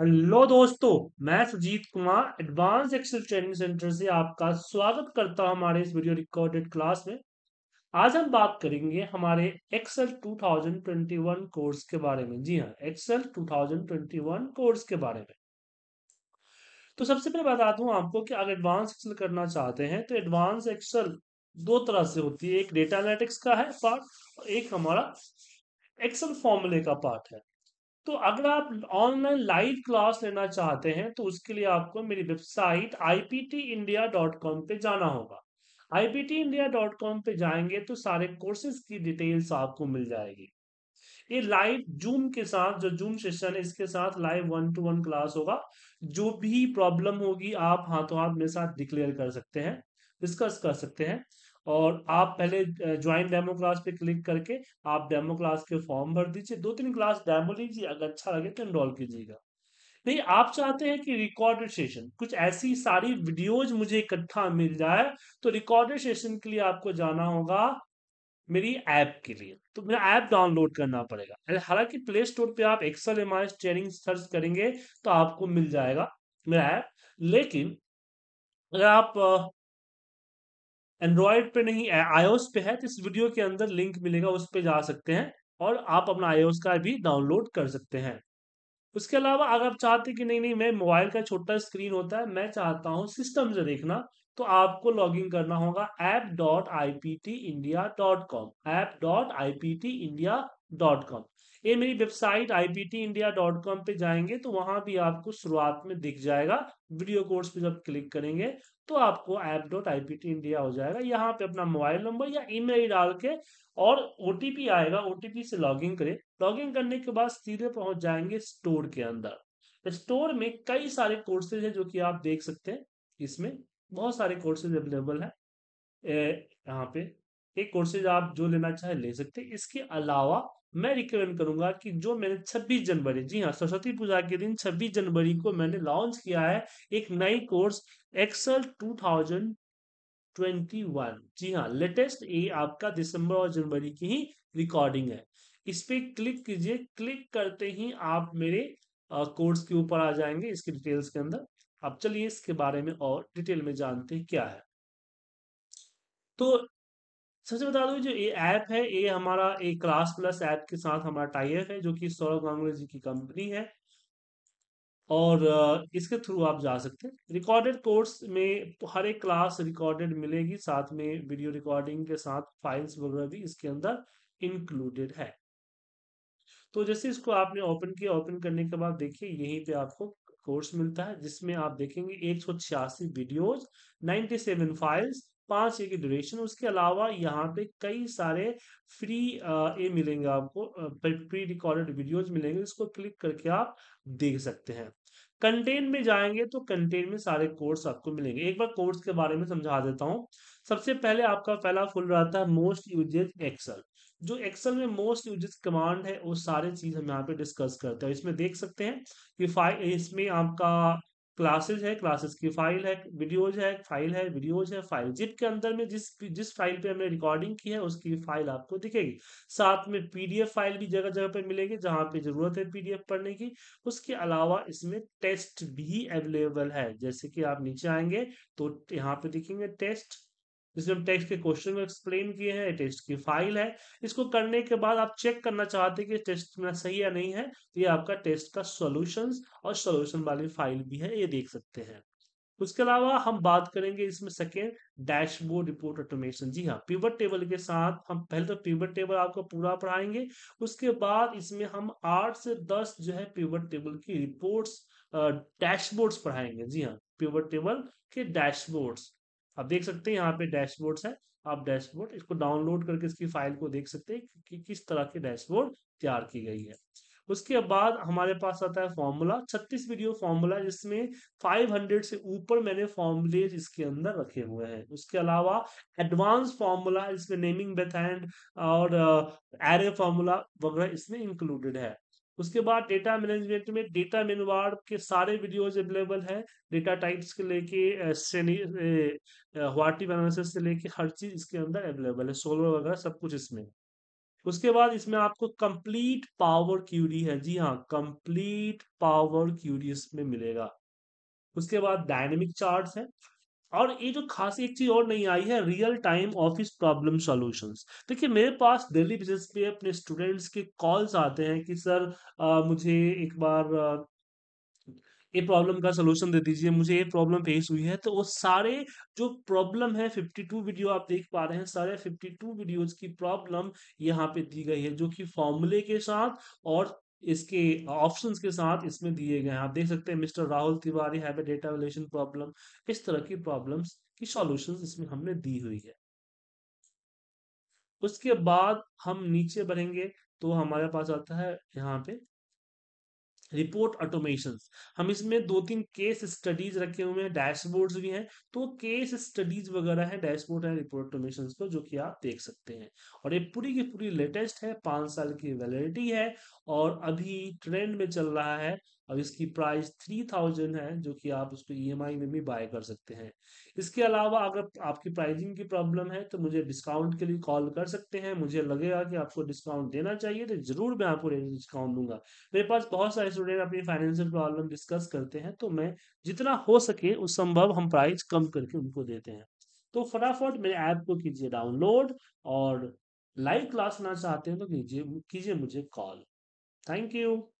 hello दोस्तों मैं Sujit Kumar advance Excel training centre से आपका स्वागत करता हूं हमारे इस वीडियो रिकॉर्डेड क्लास में आज हम बात करेंगे हमारे एक्सेल 2021 कोर्स के बारे में जी हां एक्सेल 2021 कोर्स के बारे में तो सबसे पहले बता दूं आपको कि अगर एडवांस एक्सेल करना चाहते हैं तो एडवांस एक्सल दो तरह से होती है एक डेटा एनालिटिक्स का है पार्ट और एक हमारा एक्सेल फॉर्मूले का पार्ट है तो अगर आप ऑनलाइन लाइव क्लास लेना चाहते हैं तो उसके लिए आपको मेरी वेबसाइट iptindia.com पे जाना होगा iptindia.com पे जाएंगे तो सारे कोर्सेज की डिटेल्स आपको मिल जाएगी ये लाइव जूम के साथ जो जूम सेशन है इसके साथ live one two one class होगा जो भी प्रॉब्लम होगी आप हाथों हाथ मेरे साथ डिक्लेयर कर सकते हैं डिस्कस कर सकते हैं और आप पहले ज्वाइन डेमो क्लास पे क्लिक करके आप डेमो क्लास के फॉर्म भर दीजिए दो तीन क्लास डेमो लीजिए अगर अच्छा लगे तो इनरोल कीजिएगा नहीं आप चाहते हैं कि रिकॉर्डेड सेशन कुछ ऐसी सारी वीडियोज मुझे इकट्ठा मिल जाए तो रिकॉर्डेड सेशन के लिए आपको जाना होगा मेरी ऐप के लिए तो मेरा ऐप डाउनलोड करना पड़ेगा हालांकि प्ले स्टोर पे आप Excel M I training search करेंगे तो आपको मिल जाएगा मेरा ऐप लेकिन अगर आप एंड्रॉयड पे नहीं आईओएस पे है तो इस वीडियो के अंदर लिंक मिलेगा उस पर जा सकते हैं और आप अपना आईओएस का भी डाउनलोड कर सकते हैं उसके अलावा अगर आप चाहते कि नहीं नहीं मैं मोबाइल का छोटा स्क्रीन होता है मैं चाहता हूँ सिस्टम से देखना तो आपको लॉग इन करना होगा app dot I P T India dot com app dot I P T India dot com ये मेरी वेबसाइट कॉम पे जाएंगे तो वहां भी आपको शुरुआत में दिख जाएगा वीडियो कोर्स पे जब क्लिक करेंगे तो आपको app dot I P T India हो जाएगा यहाँ पे अपना मोबाइल नंबर या ईमेल डाल के और ओटीपी आएगा ओटीपी से लॉगिन करें लॉगिन करने के बाद सीधे पहुंच जाएंगे स्टोर के अंदर स्टोर तो में कई सारे कोर्सेज है जो कि आप देख सकते हैं इसमें बहुत सारे कोर्सेज अवेलेबल है यहाँ पे ये कोर्सेज आप जो लेना चाहे ले सकते हैं इसके अलावा मैं रिकमेंड करूंगा कि जो मैंने 26 जनवरी जी हाँ सरस्वती पूजा के दिन 26 जनवरी को मैंने लॉन्च किया है एक नई कोर्स एक्सल 2021 जी हाँ लेटेस्ट ये आपका दिसंबर और जनवरी की ही रिकॉर्डिंग है इस पे क्लिक कीजिए क्लिक करते ही आप मेरे कोर्स के ऊपर आ जाएंगे इसके डिटेल्स के अंदर अब चलिए इसके बारे में और डिटेल में जानते हैं क्या है तो सच बता दूं जो ये ऐप है ये हमारा एक क्लास प्लस ऐप के साथ हमारा टाइप है जो कि सौरभ गांगुली जी की कंपनी है और इसके थ्रू आप जा सकते हैं रिकॉर्डेड कोर्स में हर एक क्लास रिकॉर्डेड मिलेगी साथ में वीडियो रिकॉर्डिंग के साथ फाइल्स वगैरह भी इसके अंदर इंक्लूडेड है तो जैसे इसको आपने ओपन किया ओपन करने के बाद देखिए यहीं पे आपको कोर्स मिलता है जिसमें आप देखेंगे एक सौ छियासी वीडियोज नाइन्टी सेवन फाइल्स पांच ईयर की ड्यूरेशन उसके अलावा यहाँ पे कई सारे फ्री ए मिलेंगे आपको प्री रिकॉर्डेड वीडियोज मिलेंगे इसको क्लिक करके आप देख सकते हैं कंटेन में जाएंगे तो कंटेन में सारे कोर्स आपको मिलेंगे एक बार कोर्स के बारे में समझा देता हूँ सबसे पहले आपका पहला फुल रहता है मोस्ट यूजेज एक्सल जो एक्सेल में मोस्ट यूजेज कमांड है वो सारे चीज हम यहाँ पे डिस्कस करते हैं इसमें देख सकते हैं कि फाइल इसमें आपका क्लासेस है क्लासेस की फाइल है वीडियोज है फाइल है वीडियोज है फाइल जिप के अंदर में जिस जिस फाइल पे हमने रिकॉर्डिंग की है उसकी फाइल आपको दिखेगी साथ में पीडीएफ फाइल भी जगह जगह पे मिलेगी जहां पे जरूरत है पीडीएफ पढ़ने की उसके अलावा इसमें टेस्ट भी अवेलेबल है जैसे कि आप नीचे आएंगे तो यहाँ पे दिखेंगे टेस्ट जिसमें हम टेक्स्ट के क्वेश्चन एक्सप्लेन किए हैं टेस्ट की फाइल है इसको करने के बाद आप चेक करना चाहते हैं कि टेस्ट में सही या नहीं है तो ये आपका टेस्ट का सोल्यूशन और सोल्यूशन वाली फाइल भी है ये देख सकते हैं उसके अलावा हम बात करेंगे इसमें सेकेंड डैशबोर्ड रिपोर्ट ऑटोमेशन जी हाँ पीवट टेबल के साथ हम पहले तो पीवर टेबल आपको पूरा पढ़ाएंगे उसके बाद इसमें हम आठ से दस जो है पीवट टेबल की रिपोर्ट्स डैशबोर्ड्स पढ़ाएंगे जी हाँ पीवट टेबल के डैशबोर्ड्स आप देख सकते हैं यहाँ पे डैशबोर्ड्स है आप डैशबोर्ड इसको डाउनलोड करके इसकी फाइल को देख सकते हैं कि किस तरह की डैशबोर्ड तैयार की गई है उसके बाद हमारे पास आता है फॉर्मूला छत्तीस वीडियो फॉर्मूला जिसमें 500 से ऊपर मैंने फॉर्मूले इसके अंदर रखे हुए हैं उसके अलावा एडवांस फॉर्मूला इसमें नेमिंग बेथैंड और एरे uh, फॉर्मूला वगैरह इसमें इंक्लूडेड है उसके बाद डेटा मैनेजमेंट में डेटा मेनवार के सारे वीडियोज अवेलेबल है डेटा टाइप्स के लेके श्रेणी वाटिव एनालिसिस से लेके हर चीज इसके अंदर अवेलेबल है सोलर वगैरह सब कुछ इसमें उसके बाद इसमें आपको कंप्लीट पावर क्यूरी है जी हाँ कंप्लीट पावर क्यूरी इसमें मिलेगा उसके बाद डायनेमिक चार्ट है और ये जो खास एक चीज और नहीं आई है real time office problem solutions देखिए मेरे पास डेली बेसिस पे अपने स्टूडेंट्स के कॉल्स आते हैं कि सर आ, मुझे एक बार आ, ये प्रॉब्लम का सलूशन दे दीजिए मुझे ये प्रॉब्लम फेस हुई है तो वो सारे जो प्रॉब्लम है 52 वीडियो आप देख पा रहे हैं सारे 52 वीडियोस की प्रॉब्लम यहाँ पे दी गई है जो कि फॉर्मूले के साथ और इसके ऑप्शंस के साथ इसमें दिए गए हैं आप देख सकते हैं मिस्टर राहुल तिवारी है डेटा रिलेशन प्रॉब्लम इस तरह की प्रॉब्लम्स की सॉल्यूशंस इसमें हमने दी हुई है उसके बाद हम नीचे बढ़ेंगे तो हमारे पास आता है यहाँ पे रिपोर्ट ऑटोमेशन हम इसमें दो तीन केस स्टडीज रखे हुए हैं डैशबोर्ड्स भी हैं तो केस स्टडीज वगैरह है डैशबोर्ड है रिपोर्ट ऑटोमेशन को जो कि आप देख सकते हैं और ये पूरी की पूरी लेटेस्ट है पांच साल की वैलिडिटी है और अभी ट्रेंड में चल रहा है अब इसकी प्राइस थ्री थाउजेंड है जो कि आप उसको ईएमआई e में भी बाय कर सकते हैं इसके अलावा अगर आपकी प्राइसिंग की प्रॉब्लम है तो मुझे डिस्काउंट के लिए कॉल कर सकते हैं मुझे लगेगा कि आपको डिस्काउंट देना चाहिए तो जरूर मैं आपको डिस्काउंट दूंगा मेरे पास बहुत सारे स्टूडेंट अपनी फाइनेंशियल प्रॉब्लम डिस्कस करते हैं तो मैं जितना हो सके उस संभव हम प्राइस कम करके उनको देते हैं तो फटाफट मेरे ऐप को कीजिए डाउनलोड और लाइव क्लास लेना चाहते हैं तो कीजिए कीजिए मुझे कॉल थैंक यू